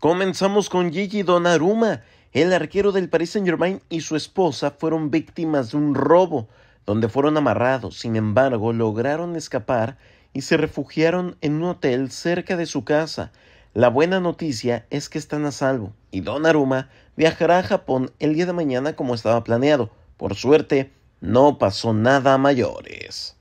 Comenzamos con Gigi Donnarumma. El arquero del Paris Saint-Germain y su esposa fueron víctimas de un robo, donde fueron amarrados. Sin embargo, lograron escapar y se refugiaron en un hotel cerca de su casa. La buena noticia es que están a salvo y Donnarumma viajará a Japón el día de mañana como estaba planeado. Por suerte, no pasó nada mayores.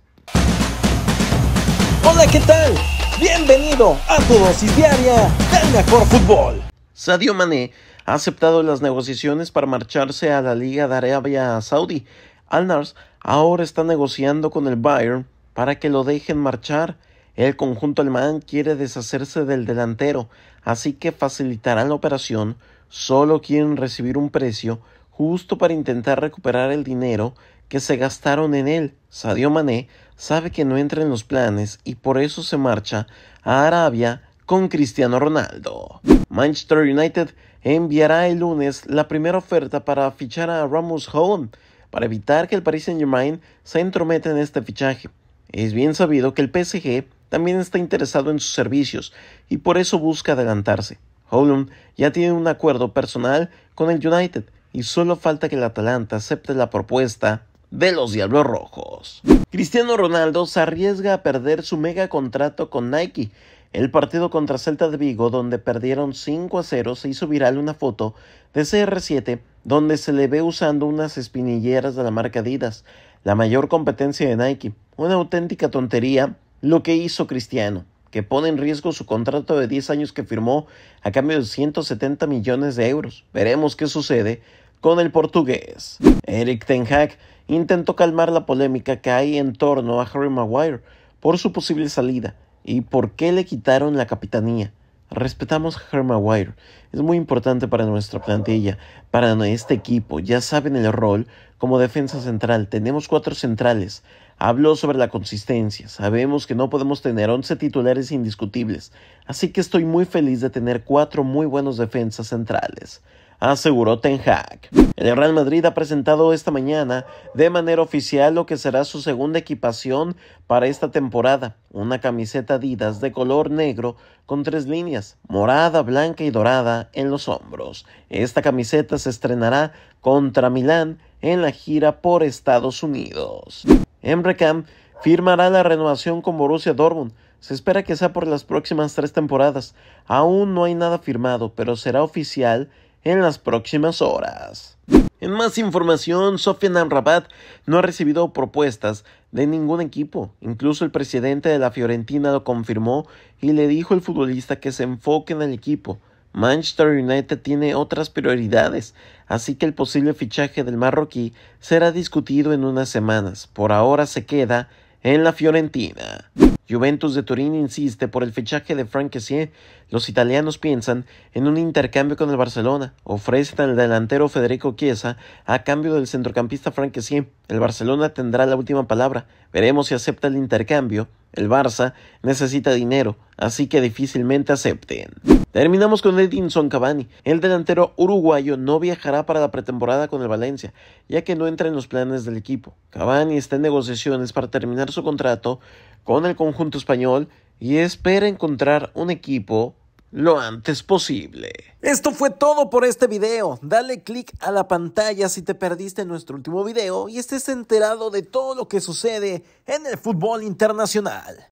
Hola, ¿qué tal? Bienvenido a tu dosis diaria del mejor fútbol. Sadio Mané ha aceptado las negociaciones para marcharse a la Liga de Arabia Saudí. al ahora está negociando con el Bayern para que lo dejen marchar. El conjunto alemán quiere deshacerse del delantero, así que facilitarán la operación. Solo quieren recibir un precio justo para intentar recuperar el dinero que se gastaron en él. Sadio Mané sabe que no entra en los planes y por eso se marcha a Arabia con Cristiano Ronaldo. Manchester United enviará el lunes la primera oferta para fichar a Ramos Holland para evitar que el Paris Saint-Germain se entrometa en este fichaje. Es bien sabido que el PSG también está interesado en sus servicios y por eso busca adelantarse. Holland ya tiene un acuerdo personal con el United y solo falta que el Atalanta acepte la propuesta de los Diablos Rojos. Cristiano Ronaldo se arriesga a perder su mega contrato con Nike. El partido contra Celta de Vigo, donde perdieron 5 a 0, se hizo viral una foto de CR7 donde se le ve usando unas espinilleras de la marca Adidas, la mayor competencia de Nike. Una auténtica tontería lo que hizo Cristiano, que pone en riesgo su contrato de 10 años que firmó a cambio de 170 millones de euros. Veremos qué sucede con el portugués. Eric Ten Hag intentó calmar la polémica que hay en torno a Harry Maguire por su posible salida y por qué le quitaron la capitanía. Respetamos a Harry Maguire, es muy importante para nuestra plantilla, para este equipo, ya saben el rol como defensa central, tenemos cuatro centrales, habló sobre la consistencia, sabemos que no podemos tener 11 titulares indiscutibles, así que estoy muy feliz de tener cuatro muy buenos defensas centrales aseguró Ten Hag. El Real Madrid ha presentado esta mañana de manera oficial lo que será su segunda equipación para esta temporada, una camiseta Adidas de color negro con tres líneas, morada, blanca y dorada en los hombros. Esta camiseta se estrenará contra Milán en la gira por Estados Unidos. Emre firmará la renovación con Borussia Dortmund. Se espera que sea por las próximas tres temporadas. Aún no hay nada firmado, pero será oficial en las próximas horas. En más información, Sofian Amrabat no ha recibido propuestas de ningún equipo. Incluso el presidente de la Fiorentina lo confirmó y le dijo al futbolista que se enfoque en el equipo. Manchester United tiene otras prioridades, así que el posible fichaje del marroquí será discutido en unas semanas. Por ahora se queda en la Fiorentina. Juventus de Turín insiste por el fichaje de Frank Los italianos piensan en un intercambio con el Barcelona. Ofrecen al delantero Federico Chiesa a cambio del centrocampista Frank El Barcelona tendrá la última palabra. Veremos si acepta el intercambio el Barça necesita dinero, así que difícilmente acepten. Terminamos con Edinson Cavani. El delantero uruguayo no viajará para la pretemporada con el Valencia, ya que no entra en los planes del equipo. Cavani está en negociaciones para terminar su contrato con el conjunto español y espera encontrar un equipo lo antes posible. Esto fue todo por este video. Dale click a la pantalla si te perdiste nuestro último video y estés enterado de todo lo que sucede en el fútbol internacional.